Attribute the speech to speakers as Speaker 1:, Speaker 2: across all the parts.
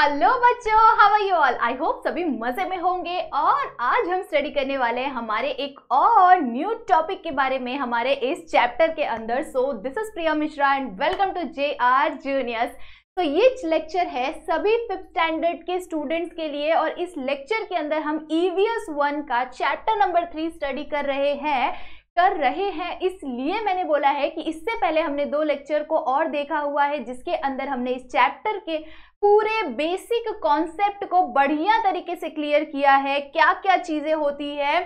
Speaker 1: Hello बच्चों how are you all I hope सभी मजे में होंगे और आज हम स्टडी करने वाले हैं हमारे एक और न्यू टॉपिक के बारे में हमारे इस चैप्टर के अंदर so this is Priya Mishra and welcome to J R juniors तो ये लेक्चर है सभी फिफ्थ स्टैंडर्ड के स्टूडेंट्स के लिए और इस लेक्चर के अंदर हम ईवीएस e वन का चैप्टर नंबर थ्री स्टडी कर रहे हैं कर रहे हैं इसलिए मैंने बोला है कि इससे पहले हमने दो लेक्चर को और देखा हुआ है जिसके अंदर हमने इस चैप्टर के पूरे बेसिक कॉन्सेप्ट को बढ़िया तरीके से क्लियर किया है क्या क्या चीज़ें होती है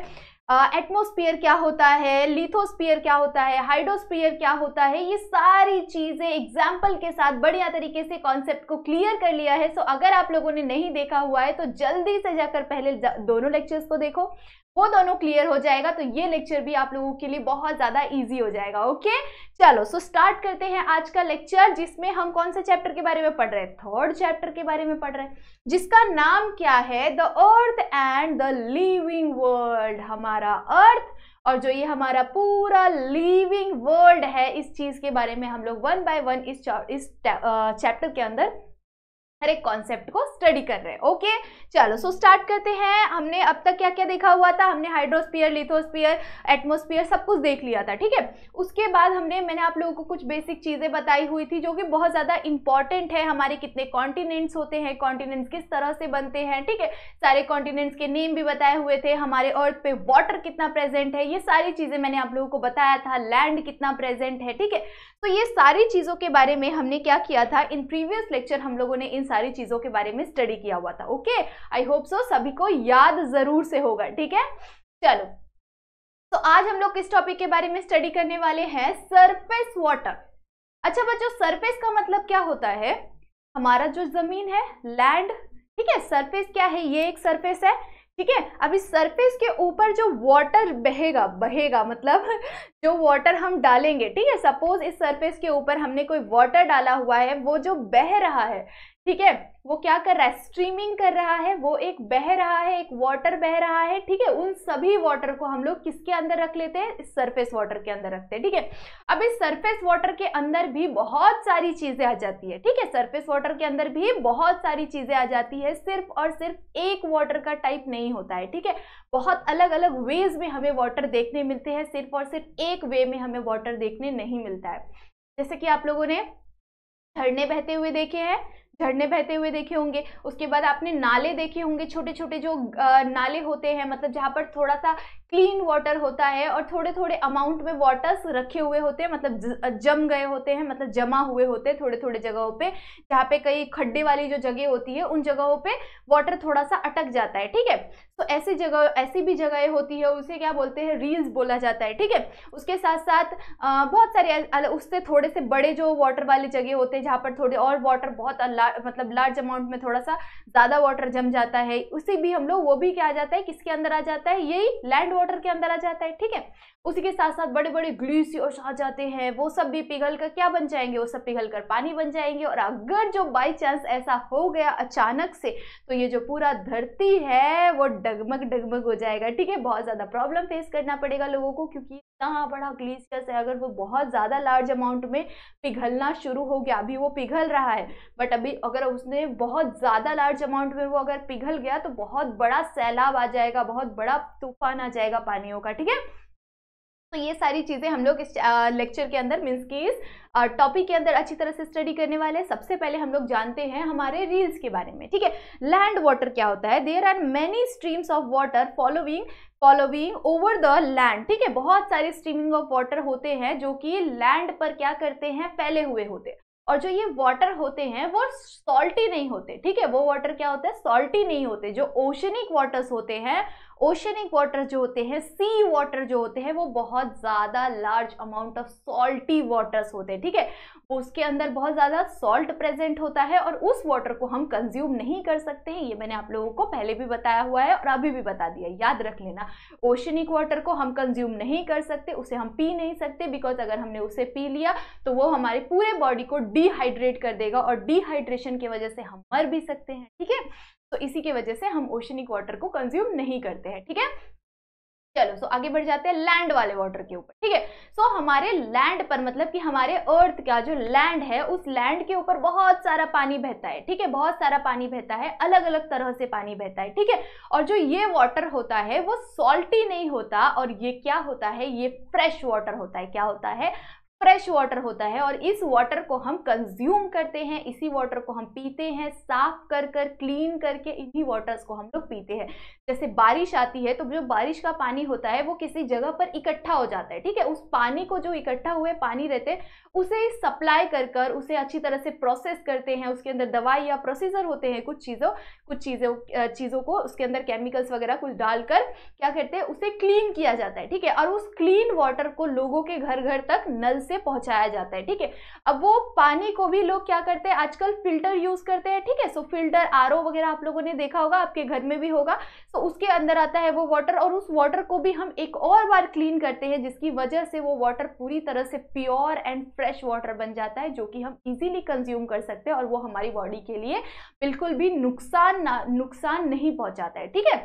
Speaker 1: एटमोस्फियर uh, क्या होता है लिथोस्फियर क्या होता है हाइड्रोस्फियर क्या होता है ये सारी चीज़ें एग्जाम्पल के साथ बढ़िया तरीके से कॉन्सेप्ट को क्लियर कर लिया है सो so, अगर आप लोगों ने नहीं देखा हुआ है तो जल्दी से जाकर पहले दोनों लेक्चर्स को देखो वो दोनों क्लियर हो जाएगा तो ये लेक्चर भी आप लोगों के लिए बहुत ज़्यादा ईजी हो जाएगा ओके चलो सो स्टार्ट करते हैं आज का लेक्चर जिसमें हम कौन से चैप्टर के बारे में पढ़ रहे हैं थर्ड चैप्टर के बारे में पढ़ रहे हैं जिसका नाम क्या है the earth and the living world हमारा अर्थ और जो ये हमारा पूरा लिविंग वर्ल्ड है इस चीज़ के बारे में हम लोग वन बाय वन इस इस चैप्टर uh, के अंदर हर एक कॉन्सेप्ट को स्टडी कर रहे हैं ओके चलो सो स्टार्ट करते हैं हमने अब तक क्या क्या देखा हुआ था हमने हाइड्रोस्पियर लिथोस्पियर एटमोस्पियर सब कुछ देख लिया था ठीक है उसके बाद हमने मैंने आप लोगों को कुछ बेसिक चीज़ें बताई हुई थी जो कि बहुत ज़्यादा इंपॉर्टेंट है हमारे कितने कॉन्टिनेंट्स होते हैं कॉन्टिनेंट्स किस तरह से बनते हैं ठीक है सारे कॉन्टिनेंट्स के नेम भी बताए हुए थे हमारे अर्थ पे वाटर कितना प्रेजेंट है ये सारी चीज़ें मैंने आप लोगों को बताया था लैंड कितना प्रेजेंट है ठीक है तो ये सारी चीज़ों के बारे में हमने क्या किया था इन प्रीवियस लेक्चर हम लोगों ने इन सारी चीज़ों के बारे में स्टडी किया हुआ था ओके आई होप सो सभी को याद ज़रूर से होगा ठीक है चलो तो आज हम लोग किस टॉपिक के बारे में स्टडी करने वाले हैं सरफेस वाटर अच्छा बच्चों सरफेस का मतलब क्या होता है हमारा जो जमीन है लैंड ठीक है सरफेस क्या है ये एक सरफेस है ठीक है अब इस सरफेस के ऊपर जो वाटर बहेगा बहेगा मतलब जो वाटर हम डालेंगे ठीक है सपोज इस सरफेस के ऊपर हमने कोई वाटर डाला हुआ है वो जो बह रहा है ठीक है वो क्या कर रहा है स्ट्रीमिंग कर रहा है वो एक बह रहा है एक वाटर बह रहा है ठीक है उन सभी वाटर को हम लोग किसके अंदर रख लेते हैं इस सरफेस वाटर के अंदर रखते हैं ठीक है अब इस सरफेस वाटर के अंदर भी बहुत सारी चीजें आ जाती है ठीक है सरफेस वाटर के अंदर भी बहुत सारी चीजें आ जाती है सिर्फ और सिर्फ एक वाटर का टाइप नहीं होता है ठीक है बहुत अलग अलग वेज में हमें वाटर देखने मिलते हैं सिर्फ और सिर्फ एक वे में हमें वाटर देखने नहीं मिलता है जैसे कि आप लोगों ने झरने बहते हुए देखे हैं झरने बहते हुए देखे होंगे उसके बाद आपने नाले देखे होंगे छोटे छोटे जो नाले होते हैं मतलब जहाँ पर थोड़ा सा क्लीन वाटर होता है और थोड़े थोड़े अमाउंट में वाटर्स रखे हुए होते हैं मतलब जम गए होते हैं मतलब जमा हुए होते हैं थोड़े थोड़े जगहों पे जहाँ पे कई खड्डे वाली जो जगह होती है उन जगहों पे वाटर थोड़ा सा अटक जाता है ठीक है तो ऐसी जगह ऐसी भी जगह होती है उसे क्या बोलते हैं रील्स बोला जाता है ठीक है उसके साथ साथ बहुत सारे उससे थोड़े से बड़े जो वाटर वाली जगह होते हैं जहाँ पर थोड़े और वाटर बहुत मतलब लार्ज अमाउंट में थोड़ा सा ज़्यादा वाटर जम जाता है उसे भी हम लोग वो भी क्या आ जाता है किसके अंदर आ जाता है यही लैंड वाटर के अंदर आ जाता है ठीक है उसी के साथ साथ बड़े बड़े ग्लेशियर्स आ जाते हैं वो सब भी पिघल कर क्या बन जाएंगे वो सब पिघल कर पानी बन जाएंगे और अगर जो बाई चांस ऐसा हो गया अचानक से तो ये जो पूरा धरती है वो डगमग डगमग हो जाएगा ठीक है बहुत ज़्यादा प्रॉब्लम फेस करना पड़ेगा लोगों को क्योंकि इतना बड़ा ग्लेशियस है अगर वो बहुत ज़्यादा लार्ज अमाउंट में पिघलना शुरू हो गया अभी वो पिघल रहा है बट अभी अगर उसने बहुत ज़्यादा लार्ज अमाउंट में वो अगर पिघल गया तो बहुत बड़ा सैलाब आ जाएगा बहुत बड़ा तूफान आ जाएगा पानियों का ठीक है तो ये सारी चीज़ें हम लोग इस लेक्चर के अंदर मीन्स की इस टॉपिक के अंदर अच्छी तरह से स्टडी करने वाले हैं सबसे पहले हम लोग जानते हैं हमारे रील्स के बारे में ठीक है लैंड वाटर क्या होता है there are many streams of water following following over the land ठीक है बहुत सारे स्ट्रीमिंग ऑफ वाटर होते हैं जो कि लैंड पर क्या करते हैं फैले हुए होते हैं और जो ये वाटर होते हैं वो सॉल्टी नहीं होते ठीक है वो वाटर क्या होते हैं सॉल्टी नहीं होते जो ओशनिक वाटर्स होते हैं ओशनिक वाटर जो होते हैं सी वाटर जो होते हैं वो बहुत ज़्यादा large amount of salty waters होते हैं ठीक है उसके अंदर बहुत ज़्यादा सॉल्ट प्रेजेंट होता है और उस वाटर को हम कंज्यूम नहीं कर सकते हैं ये मैंने आप लोगों को पहले भी बताया हुआ है और अभी भी बता दिया याद रख लेना ओशनिक वाटर को हम कंज्यूम नहीं कर सकते उसे हम पी नहीं सकते बिकॉज अगर हमने उसे पी लिया तो वो हमारे पूरे बॉडी को डिहाइड्रेट कर देगा और डिहाइड्रेशन की वजह से हम मर भी सकते हैं ठीक है तो इसी की वजह से हम ओशनिक वाटर को कंज्यूम नहीं करते हैं ठीक है चलो सो आगे बढ़ जाते हैं लैंड वाले वाटर के ऊपर ठीक है सो हमारे लैंड पर मतलब कि हमारे अर्थ का जो लैंड है उस लैंड के ऊपर बहुत सारा पानी बहता है ठीक है बहुत सारा पानी बहता है अलग अलग तरह से पानी बहता है ठीक है और जो ये वाटर होता है वो सॉल्टी नहीं होता और ये क्या होता है ये फ्रेश वाटर होता है क्या होता है फ्रेश वाटर होता है और इस वाटर को हम कंज्यूम करते हैं इसी वाटर को हम पीते हैं साफ कर कर क्लीन करके इन्हीं वाटर्स को हम लोग पीते हैं जैसे बारिश आती है तो जो बारिश का पानी होता है वो किसी जगह पर इकट्ठा हो जाता है ठीक है उस पानी को जो इकट्ठा हुए पानी रहते उसे सप्लाई कर कर उसे अच्छी तरह से प्रोसेस करते हैं उसके अंदर दवाई या प्रोसीजर होते हैं कुछ चीज़ों कुछ चीज़ों चीज़ों को उसके अंदर केमिकल्स वगैरह कुछ डालकर क्या करते हैं उसे क्लीन किया जाता है ठीक है और उस क्लीन वाटर को लोगों के घर घर तक नल से पहुंचाया जाता है ठीक है अब वो पानी को भी लोग क्या करते हैं आजकल फिल्टर यूज करते हैं ठीक है सो फिल्टर आर वगैरह आप लोगों ने देखा होगा आपके घर में भी होगा सो उसके अंदर आता है वो वाटर और उस वाटर को भी हम एक और बार क्लीन करते हैं जिसकी वजह से वो वाटर पूरी तरह से प्योर एंड फ्रेश वाटर बन जाता है जो कि हम इजीली कंज्यूम कर सकते हैं और वो हमारी बॉडी के लिए बिल्कुल भी नुकसान ना नुकसान नहीं पहुंचाता है ठीक है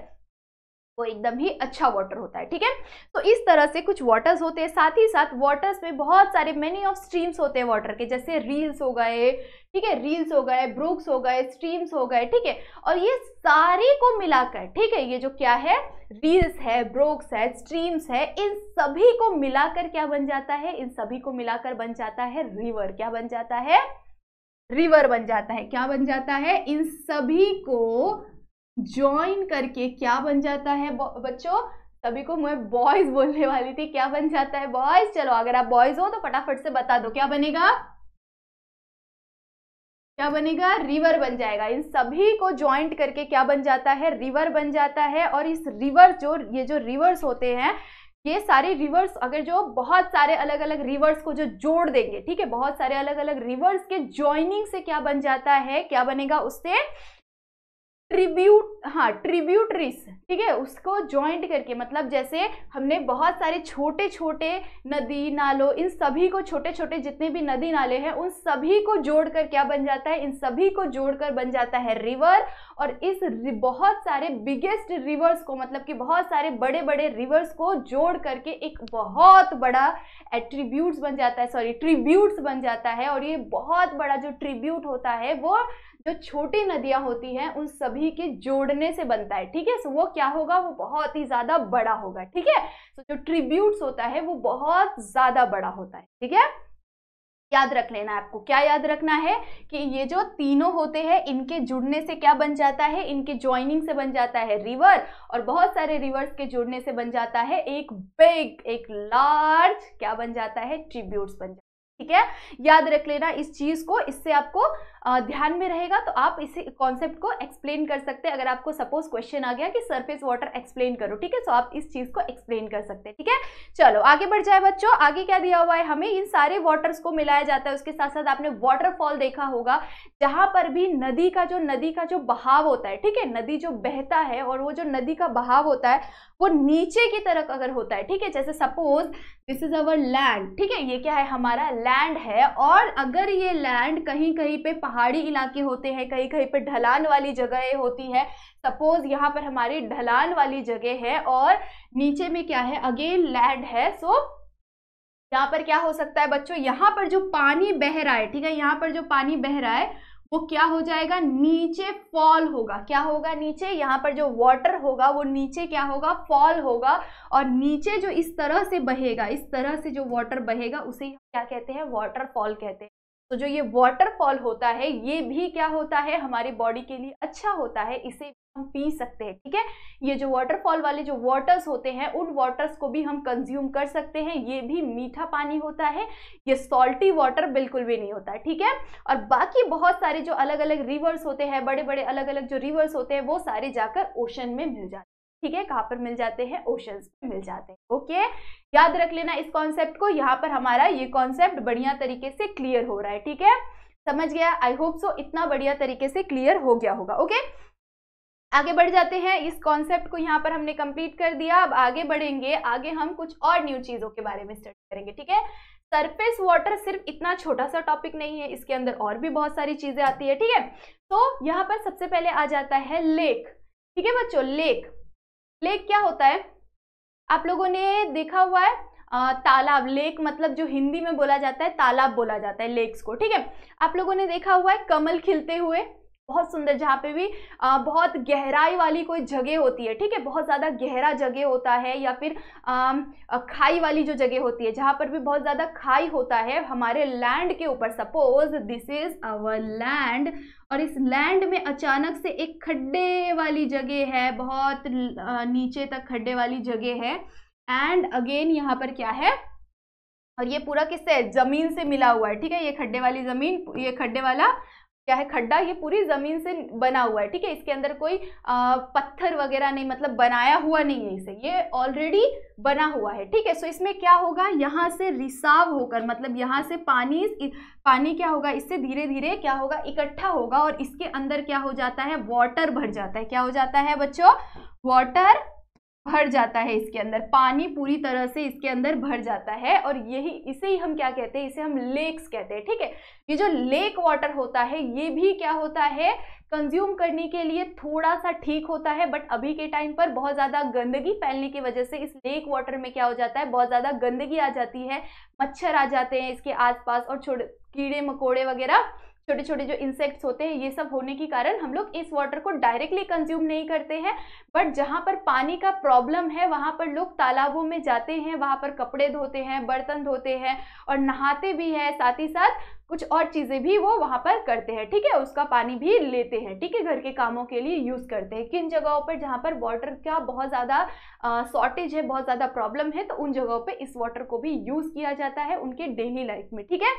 Speaker 1: वो एकदम ही अच्छा वाटर होता है ठीक है तो इस तरह से कुछ वाटर्स होते हैं साथ ही साथ वाटर्स में बहुत सारे मेनी ऑफ स्ट्रीम्स होते हैं वाटर के जैसे रील्स हो गए ठीक है रील्स हो गए ब्रूक्स हो गए स्ट्रीम्स हो गए ठीक है और ये सारे को मिलाकर ठीक है ये जो क्या है रील्स है ब्रोक्स है स्ट्रीम्स है इन सभी को मिलाकर क्या बन जाता है इन सभी को मिलाकर बन जाता है रिवर क्या बन जाता है रिवर बन जाता है क्या बन जाता है इन सभी को ज्वाइन करके क्या बन जाता है बच्चों तभी को मैं बॉयज बोलने वाली थी क्या बन जाता है बॉयज चलो अगर आप बॉयज हो तो फटाफट से बता दो क्या बनेगा क्या बनेगा रिवर बन जाएगा इन सभी को ज्वाइंट करके क्या बन जाता है रिवर बन जाता है और इस रिवर जो ये जो रिवर्स होते हैं ये सारे रिवर्स अगर जो बहुत सारे अलग अलग रिवर्स को जो जोड़ देंगे ठीक है बहुत सारे अलग अलग रिवर्स के ज्वाइनिंग से क्या बन जाता है क्या बनेगा उससे ट्रिब्यूट हाँ ट्रिब्यूटरीज ठीक है उसको ज्वाइंट करके मतलब जैसे हमने बहुत सारे छोटे छोटे नदी नालों इन सभी को छोटे छोटे जितने भी नदी नाले हैं उन सभी को जोड़कर क्या बन जाता है इन सभी को जोड़कर बन जाता है रिवर और इस बहुत सारे बिगेस्ट रिवर्स को मतलब कि बहुत सारे बड़े बड़े रिवर्स को जोड़ करके एक बहुत बड़ा एट्रीब्यूट्स बन जाता है सॉरी ट्रिब्यूट्स बन जाता है और ये बहुत बड़ा जो ट्रिब्यूट होता है वो जो छोटी नदियां होती हैं उन सभी के जोड़ने से बनता है ठीक है सो वो क्या होगा वो बहुत ही ज़्यादा बड़ा होगा ठीक है सो जो ट्रिब्यूट्स होता है वो बहुत ज़्यादा बड़ा होता है ठीक है याद रख लेना आपको क्या याद रखना है कि ये जो तीनों होते हैं इनके जुड़ने से क्या बन जाता है इनके ज्वाइनिंग से बन जाता है रिवर और बहुत सारे रिवर्स के जुड़ने से बन जाता है एक बिग एक लार्ज क्या बन जाता है ट्रिब्यूट्स बन जाता है ठीक है याद रख लेना इस चीज को इससे आपको ध्यान में रहेगा तो आप इसे कॉन्सेप्ट को एक्सप्लेन कर सकते हैं अगर आपको सपोज क्वेश्चन आ गया कि सरफेस वाटर एक्सप्लेन करो ठीक है सो तो आप इस चीज को एक्सप्लेन कर सकते हैं ठीक है चलो आगे बढ़ जाए बच्चों आगे क्या दिया हुआ है हमें इन सारे वाटर्स को मिलाया जाता है उसके साथ साथ आपने वाटरफॉल देखा होगा जहां पर भी नदी का जो नदी का जो बहाव होता है ठीक है नदी जो बहता है और वो जो नदी का बहाव होता है वो नीचे की तरफ अगर होता है ठीक है जैसे suppose this is our land ठीक है ये क्या है हमारा लैंड है और अगर ये लैंड कहीं कहीं पे पहाड़ी इलाके होते हैं कहीं कहीं पे ढलान वाली जगह होती है सपोज यहाँ पर हमारी ढलान वाली जगह है और नीचे में क्या है अगेन लैंड है सो यहाँ पर क्या हो सकता है बच्चों यहाँ पर जो पानी बह रहा है ठीक है यहाँ पर जो पानी बह रहा है वो क्या हो जाएगा नीचे फॉल होगा क्या होगा नीचे यहाँ पर जो वाटर होगा वो नीचे क्या होगा फॉल होगा और नीचे जो इस तरह से बहेगा इस तरह से जो वाटर बहेगा उसे क्या कहते हैं वाटरफॉल कहते हैं तो जो ये वाटरफॉल होता है ये भी क्या होता है हमारी बॉडी के लिए अच्छा होता है इसे हम पी सकते हैं ठीक है ये जो वाटरफॉल वाले जो वाटर्स होते हैं उन वाटर्स को भी हम कंज्यूम कर सकते हैं ये भी मीठा पानी होता है ये सॉल्टी वाटर बिल्कुल भी नहीं होता ठीक है और बाकी बहुत सारे जो अलग अलग रिवर्स होते हैं बड़े बड़े अलग अलग जो रिवर्स होते हैं वो सारे जाकर ओशन में मिल जाते हैं ठीक है कहाँ पर मिल जाते हैं ओशन में मिल जाते हैं ओके याद रख लेना इस कॉन्सेप्ट को यहाँ पर हमारा ये कॉन्सेप्ट बढ़िया तरीके से क्लियर हो रहा है ठीक है समझ गया आई होप सो इतना बढ़िया तरीके से क्लियर हो गया होगा ओके आगे बढ़ जाते हैं इस कॉन्सेप्ट को यहाँ पर हमने कंप्लीट कर दिया अब आगे बढ़ेंगे आगे हम कुछ और न्यू चीज़ों के बारे में स्टडी करेंगे ठीक है सरफेस वाटर सिर्फ इतना छोटा सा टॉपिक नहीं है इसके अंदर और भी बहुत सारी चीज़ें आती है ठीक है तो यहाँ पर सबसे पहले आ जाता है लेक ठीक है बच्चों लेक लेक क्या होता है आप लोगों ने देखा हुआ है तालाब लेक मतलब जो हिंदी में बोला जाता है तालाब बोला जाता है लेक्स को ठीक है आप लोगों ने देखा हुआ है कमल खिलते हुए बहुत सुंदर जहाँ पे भी आ, बहुत गहराई वाली कोई जगह होती है ठीक है बहुत ज़्यादा गहरा जगह होता है या फिर आ, खाई वाली जो जगह होती है जहाँ पर भी बहुत ज़्यादा खाई होता है हमारे लैंड के ऊपर suppose this is our land और इस लैंड में अचानक से एक खड्डे वाली जगह है बहुत नीचे तक खड्डे वाली जगह है एंड अगेन यहाँ पर क्या है और ये पूरा किससे जमीन से मिला हुआ है ठीक है ये खड्डे वाली जमीन ये खड्डे वाला क्या है खड्डा ये पूरी ज़मीन से बना हुआ है ठीक है इसके अंदर कोई आ, पत्थर वगैरह नहीं मतलब बनाया हुआ नहीं है इसे ये ऑलरेडी बना हुआ है ठीक है सो इसमें क्या होगा यहाँ से रिसाव होकर मतलब यहाँ से पानी पानी क्या होगा इससे धीरे धीरे क्या होगा इकट्ठा होगा और इसके अंदर क्या हो जाता है वॉटर भर जाता है क्या हो जाता है बच्चों वॉटर भर जाता है इसके अंदर पानी पूरी तरह से इसके अंदर भर जाता है और यही इसे ही हम क्या कहते हैं इसे हम लेक्स कहते हैं ठीक है ये जो लेक वाटर होता है ये भी क्या होता है कंज्यूम करने के लिए थोड़ा सा ठीक होता है बट अभी के टाइम पर बहुत ज़्यादा गंदगी फैलने की वजह से इस लेक वाटर में क्या हो जाता है बहुत ज़्यादा गंदगी आ जाती है मच्छर आ जाते हैं इसके आसपास और छोटे कीड़े मकोड़े वगैरह छोटे छोटे जो इंसेक्ट्स होते हैं ये सब होने के कारण हम लोग इस वाटर को डायरेक्टली कंज्यूम नहीं करते हैं बट जहाँ पर पानी का प्रॉब्लम है वहाँ पर लोग तालाबों में जाते हैं वहाँ पर कपड़े धोते हैं बर्तन धोते हैं और नहाते भी हैं साथ ही साथ कुछ और चीज़ें भी वो वहाँ पर करते हैं ठीक है उसका पानी भी लेते हैं ठीक है घर के कामों के लिए यूज़ करते हैं किन जगहों पर जहाँ पर वाटर का बहुत ज़्यादा शॉर्टेज है बहुत ज़्यादा प्रॉब्लम है तो उन जगहों पर इस वाटर को भी यूज़ किया जाता है उनके डेली लाइफ में ठीक है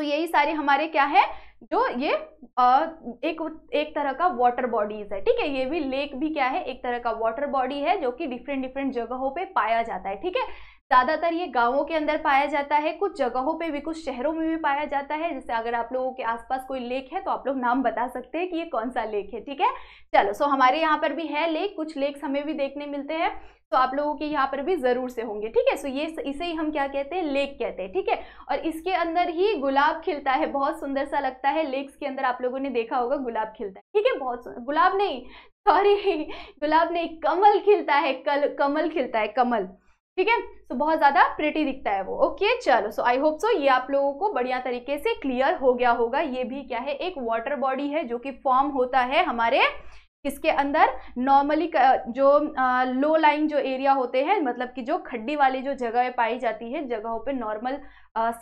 Speaker 1: तो यही सारे हमारे क्या है जो ये आ, एक एक तरह का वाटर बॉडीज है ठीक है ये भी लेक भी क्या है एक तरह का वाटर बॉडी है जो कि डिफरेंट डिफरेंट जगहों पे पाया जाता है ठीक है ज़्यादातर ये गांवों के अंदर पाया जाता है कुछ जगहों पे भी कुछ शहरों में भी पाया जाता है जैसे अगर आप लोगों के आसपास कोई लेक है तो आप लोग नाम बता सकते हैं कि ये कौन सा लेक है ठीक है चलो सो हमारे यहाँ पर भी है लेक कुछ लेक्स हमें भी देखने मिलते हैं तो आप लोगों के यहाँ पर भी ज़रूर से होंगे ठीक है सो ये इसे ही हम क्या कहते हैं लेक कहते हैं ठीक है और इसके अंदर ही गुलाब खिलता है बहुत सुंदर सा लगता है लेक्स के अंदर आप लोगों ने देखा होगा गुलाब खिलता है ठीक है बहुत सुंदर गुलाब नहीं सॉरी गुलाब नहीं कमल खिलता है कल कमल खिलता है कमल ठीक है सो बहुत ज़्यादा प्रिटी दिखता है वो ओके चलो सो आई होप सो ये आप लोगों को बढ़िया तरीके से क्लियर हो गया होगा ये भी क्या है एक वाटर बॉडी है जो कि फॉर्म होता है हमारे किसके अंदर नॉर्मली जो लो लाइंग जो एरिया होते हैं मतलब कि जो खड्डी वाली जो जगह पाई जाती है जगहों पे नॉर्मल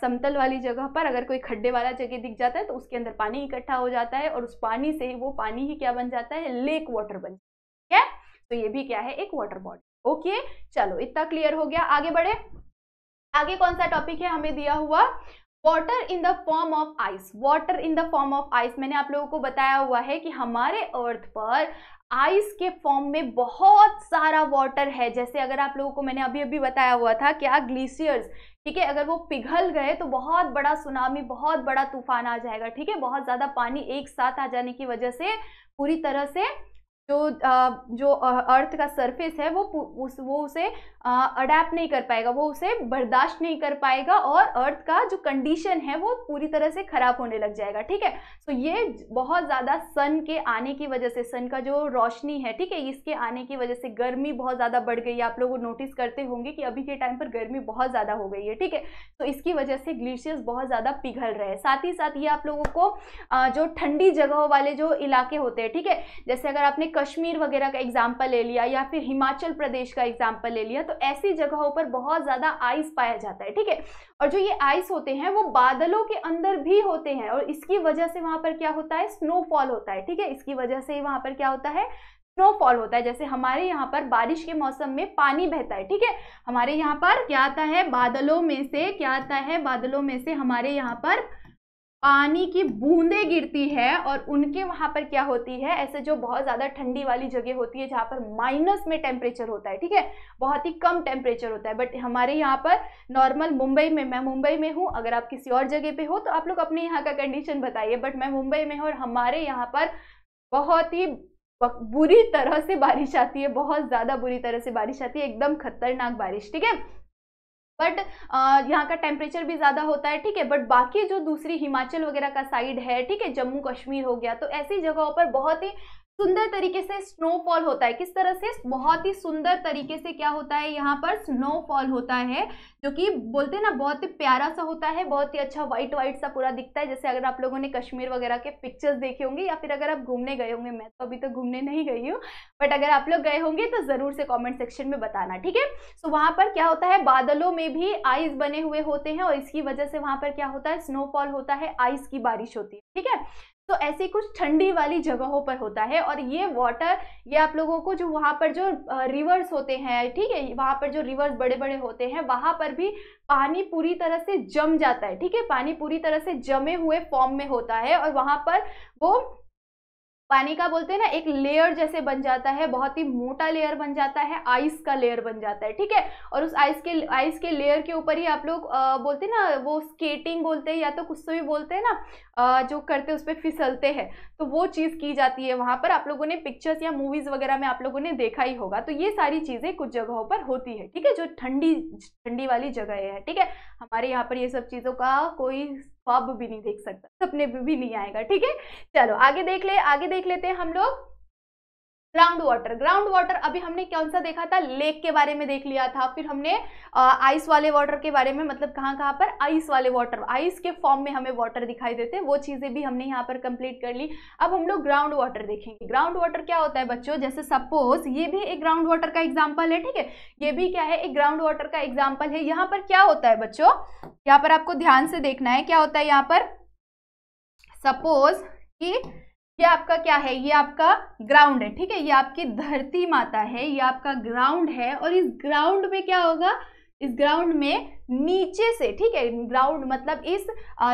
Speaker 1: समतल वाली जगह पर अगर कोई खड्डे वाला जगह दिख जाता है तो उसके अंदर पानी इकट्ठा हो जाता है और उस पानी से ही वो पानी ही क्या बन जाता है लेक वाटर बन जाता है तो ये भी क्या है एक वाटर बॉडी ओके चलो इतना क्लियर हो गया आगे बढ़े आगे कौन सा टॉपिक है हमें दिया हुआ water in the form of ice water in the form of ice मैंने आप लोगों को बताया हुआ है कि हमारे अर्थ पर आइस के फॉर्म में बहुत सारा वाटर है जैसे अगर आप लोगों को मैंने अभी अभी बताया हुआ था क्या ग्लेशियर्स ठीक है अगर वो पिघल गए तो बहुत बड़ा सुनामी बहुत बड़ा तूफान आ जाएगा ठीक है बहुत ज़्यादा पानी एक साथ आ जाने की वजह से पूरी तरह से जो जो अर्थ का सरफेस है वो उस वो उसे अडेप्ट नहीं कर पाएगा वो उसे बर्दाश्त नहीं कर पाएगा और अर्थ का जो कंडीशन है वो पूरी तरह से ख़राब होने लग जाएगा ठीक है सो तो ये बहुत ज़्यादा सन के आने की वजह से सन का जो रोशनी है ठीक है इसके आने की वजह से गर्मी बहुत ज़्यादा बढ़ गई है आप लोग नोटिस करते होंगे कि अभी के टाइम पर गर्मी बहुत ज़्यादा हो गई है ठीक है तो इसकी वजह से ग्लेशियर्स बहुत ज़्यादा पिघल रहे हैं साथ ही साथ ये आप लोगों को जो ठंडी जगहों वाले जो इलाके होते हैं ठीक है जैसे अगर आपने कश्मीर वगैरह का एग्जाम्पल ले लिया या फिर हिमाचल प्रदेश का एग्जाम्पल ले लिया तो ऐसी जगहों पर बहुत ज़्यादा आइस पाया जाता है ठीक है और जो ये आइस होते हैं वो बादलों के अंदर भी होते हैं और इसकी वजह से वहाँ पर क्या होता है स्नोफॉल होता है ठीक है इसकी वजह से वहाँ पर क्या होता है स्नोफॉल होता है जैसे हमारे यहाँ पर बारिश के मौसम में पानी बहता है ठीक है हमारे यहाँ पर क्या आता है बादलों में से क्या आता है बादलों में से हमारे यहाँ पर पानी की बूंदें गिरती है और उनके वहाँ पर क्या होती है ऐसे जो बहुत ज़्यादा ठंडी वाली जगह होती है जहाँ पर माइनस में टेम्परेचर होता है ठीक है बहुत ही कम टेम्परेचर होता है बट हमारे यहाँ पर नॉर्मल मुंबई में मैं मुंबई में हूँ अगर आप किसी और जगह पे हो तो आप लोग अपने यहाँ का कंडीशन बताइए बट मैं मुंबई में हूँ और हमारे यहाँ पर बहुत ही बुरी तरह से बारिश आती है बहुत ज़्यादा बुरी तरह से बारिश आती है एकदम खतरनाक बारिश ठीक है बट uh, यहाँ का टेम्परेचर भी ज़्यादा होता है ठीक है बट बाकी जो दूसरी हिमाचल वगैरह का साइड है ठीक है जम्मू कश्मीर हो गया तो ऐसी जगहों पर बहुत ही सुंदर तरीके से स्नोफॉल होता है किस तरह से बहुत ही सुंदर तरीके से क्या होता है यहाँ पर स्नोफॉल होता है जो कि बोलते हैं ना बहुत ही प्यारा सा होता है बहुत ही अच्छा व्हाइट व्हाइट सा पूरा दिखता है जैसे अगर आप लोगों ने कश्मीर वगैरह के पिक्चर्स देखे होंगे या फिर अगर आप घूमने गए होंगे मैं तो अभी तो घूमने नहीं गई हूँ बट अगर आप लोग गए होंगे तो ज़रूर से कॉमेंट सेक्शन में बताना ठीक है सो वहाँ पर क्या होता है बादलों में भी आइस बने हुए होते हैं और इसकी वजह से वहाँ पर क्या होता है स्नोफॉल होता है आइस की बारिश होती है ठीक है तो ऐसी कुछ ठंडी वाली जगहों पर होता है और ये वाटर ये आप लोगों को जो वहाँ पर जो रिवर्स होते हैं ठीक है वहाँ पर जो रिवर्स बड़े बड़े होते हैं वहाँ पर भी पानी पूरी तरह से जम जाता है ठीक है पानी पूरी तरह से जमे हुए फॉर्म में होता है और वहाँ पर वो पानी का बोलते हैं ना एक लेयर जैसे बन जाता है बहुत ही मोटा लेयर बन जाता है आइस का लेयर बन जाता है ठीक है और उस आइस के आइस के लेयर के ऊपर ही आप लोग बोलते हैं ना वो स्केटिंग बोलते हैं या तो कुछ तो भी बोलते हैं ना आ, जो करते हैं उस पर फिसलते हैं तो वो चीज़ की जाती है वहाँ पर आप लोगों ने पिक्चर्स या मूवीज़ वगैरह में आप लोगों ने देखा ही होगा तो ये सारी चीज़ें कुछ जगहों पर होती है ठीक है जो ठंडी ठंडी वाली जगह है ठीक है हमारे यहाँ पर ये सब चीज़ों का कोई ख्वाब भी नहीं देख सकता सपने भी नहीं आएगा ठीक है चलो आगे देख ले आगे देख लेते हैं हम लोग ग्राउंड वाटर ग्राउंड वाटर अभी हमने कौन सा देखा था लेक के बारे में देख लिया था फिर हमने आइस वाले वाटर के बारे में मतलब कहाँ कहाँ पर आइस वाले वाटर आइस के फॉर्म में हमें वाटर दिखाई देते हैं वो चीज़ें भी हमने यहाँ पर कंप्लीट कर ली अब हम लोग ग्राउंड वाटर देखेंगे ग्राउंड वाटर क्या होता है बच्चों जैसे सपोज ये भी एक ग्राउंड वाटर का एग्जाम्पल है ठीक है ये भी क्या है एक ग्राउंड वाटर का एग्जाम्पल है यहाँ पर क्या होता है बच्चों यहाँ पर आपको ध्यान से देखना है क्या होता है यहाँ पर सपोज की ये आपका क्या है ये आपका ग्राउंड है ठीक है ये आपकी धरती माता है ये आपका ग्राउंड है और इस ग्राउंड में क्या होगा इस ग्राउंड में नीचे से ठीक है ग्राउंड मतलब इस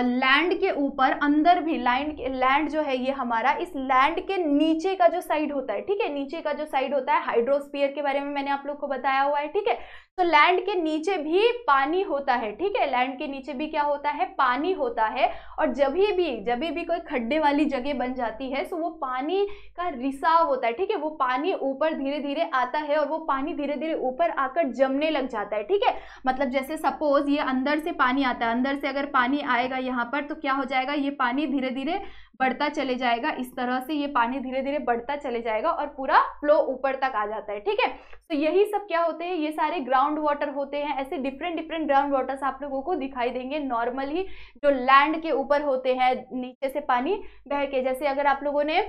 Speaker 1: लैंड के ऊपर अंदर भी लैंड लैंड जो है ये हमारा इस लैंड के नीचे का जो साइड होता है ठीक है नीचे का जो साइड होता है हाइड्रोस्पियर के बारे में मैंने आप लोग को बताया हुआ है ठीक है तो लैंड के नीचे भी पानी होता है ठीक है लैंड के नीचे भी क्या होता है पानी होता है और जब भी जब भी कोई खड्डे वाली जगह बन जाती है तो वो पानी का रिसाव होता है ठीक है वो पानी ऊपर धीरे धीरे आता है और वो पानी धीरे धीरे ऊपर आकर जमने लग जाता है ठीक है मतलब जैसे सपोज सपोज ये अंदर से पानी आता है अंदर से अगर पानी आएगा यहाँ पर तो क्या हो जाएगा ये पानी धीरे धीरे बढ़ता चले जाएगा इस तरह से ये पानी धीरे धीरे बढ़ता चले जाएगा और पूरा फ्लो ऊपर तक आ जाता है ठीक है तो यही सब क्या होते हैं ये सारे ग्राउंड वाटर होते हैं ऐसे डिफरेंट डिफरेंट ग्राउंड वाटर्स आप लोगों को दिखाई देंगे नॉर्मली जो लैंड के ऊपर होते हैं नीचे से पानी बह के जैसे अगर आप लोगों ने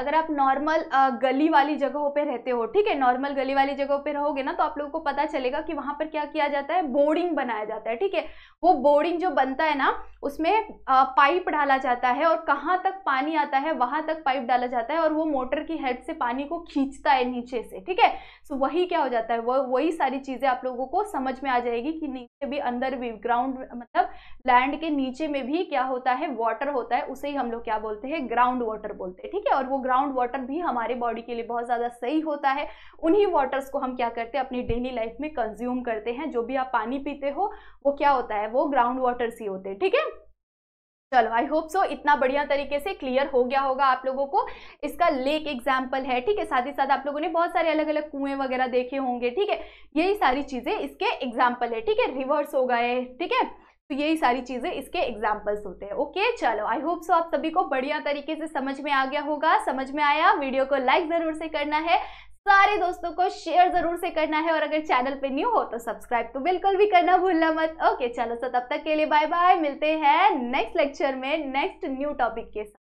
Speaker 1: अगर आप नॉर्मल गली वाली जगहों पे रहते हो ठीक है नॉर्मल गली वाली जगहों पे रहोगे ना तो आप लोगों को पता चलेगा कि वहाँ पर क्या किया जाता है बोर्डिंग बनाया जाता है ठीक है वो बोर्डिंग जो बनता है ना उसमें पाइप डाला जाता है और कहाँ तक पानी आता है वहाँ तक पाइप डाला जाता है और वो मोटर की हेल्प से पानी को खींचता है नीचे से ठीक है सो वही क्या हो जाता है वो वही सारी चीज़ें आप लोगों को समझ में आ जाएगी कि नीचे भी अंदर भी ग्राउंड मतलब लैंड के नीचे में भी क्या होता है वाटर होता है उसे ही हम लोग क्या बोलते हैं ग्राउंड वाटर बोलते हैं ठीक है और वो ग्राउंड वाटर भी हमारे बॉडी के लिए बहुत ज़्यादा सही होता है उन्हीं वाटर्स को हम क्या करते हैं अपनी डेली लाइफ में कंज्यूम करते हैं जो भी आप पानी पीते हो वो क्या होता है वो ग्राउंड वाटर्स ही होते हैं ठीक है थीके? चलो आई होप सो इतना बढ़िया तरीके से क्लियर हो गया होगा आप लोगों को इसका लेक एग्जाम्पल है ठीक है साथ ही साथ आप लोगों ने बहुत सारे अलग अलग कुएं वगैरह देखे होंगे ठीक है यही सारी चीज़ें इसके एग्जाम्पल है ठीक है रिवर्स हो गए ठीक है तो यही सारी चीज़ें इसके एग्जाम्पल्स होते हैं ओके चलो आई होप सो आप सभी को बढ़िया तरीके से समझ में आ गया होगा समझ में आया वीडियो को लाइक ज़रूर से करना है सारे दोस्तों को शेयर ज़रूर से करना है और अगर चैनल पे न्यू हो तो सब्सक्राइब तो बिल्कुल भी करना भूलना मत ओके चलो सो तब तक के लिए बाय बाय मिलते हैं नेक्स्ट लेक्चर में नेक्स्ट न्यू टॉपिक के साथ